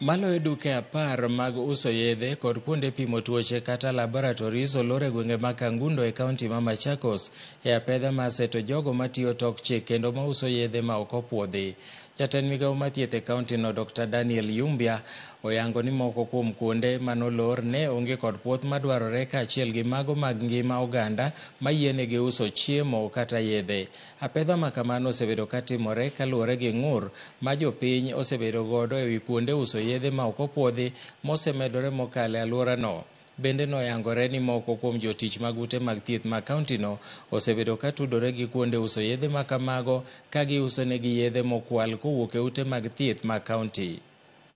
Maloyo duke apar mag uso yedhe kod kuonde pimo tuoche kata laboratories olor e gwenge ma Kangundo e kaunti ma Machakos e apedha ma seto jogo matiyo tok chik kendo mauso yedhe ma ok opuodhi. Jatend migao ma thieth e kaunti no Dr. Daniel Yumbia oyango ni moko kuom kuonde manolor ne onge kod puoth madwarore kaachiel gi mago mag ngima oganda ma yienegi uso chiemo kata yedhe. Apedha ma kamano osebedo ka timore kaluwore gi ng'ur ma jopiny osebedo godo e wi kuonde uso yedhe ma ok opuodhi mosemedore mokale e alworano. Bende noyangore ni moko kuom jotich mag ute mag thieth kaunti no osebedo ka tudore gi kuonde uso yedhe ma kamago ka giusonegi yedhe mokwal kowuok e ute mag thieth ma kaunti.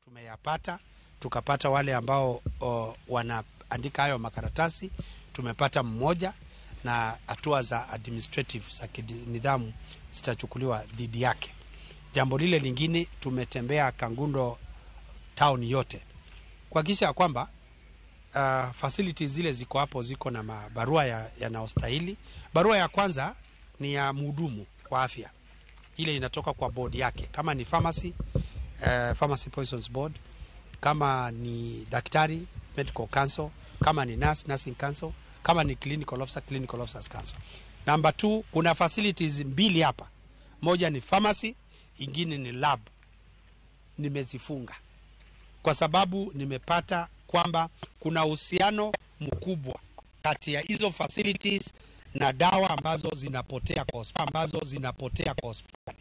Tumeyapata, tukapata wale ambao o, wanaandika hayo makaratasi, tumepata mmoja na hatua za administrative za kinidhamu zitachukuliwa dhidi yake. Jambo lile lingine, tumetembea Kangundo town yote kuhakikisha ya kwamba uh, facilities zile ziko hapo ziko na barua yanayostahili. Ya barua ya kwanza ni ya mhudumu wa afya, ile inatoka kwa board yake, kama ni pharmacy, uh, pharmacy poisons board, kama ni daktari medical council, kama ni nurse nursing council, kama ni clinical officer clinical officers council. number two kuna facilities mbili hapa, moja ni pharmacy, ingine ni lab, nimezifunga kwa sababu nimepata kwamba kuna uhusiano mkubwa kati ya hizo facilities na dawa ambazo zinapotea kwa ambazo zinapotea kwa hospitali.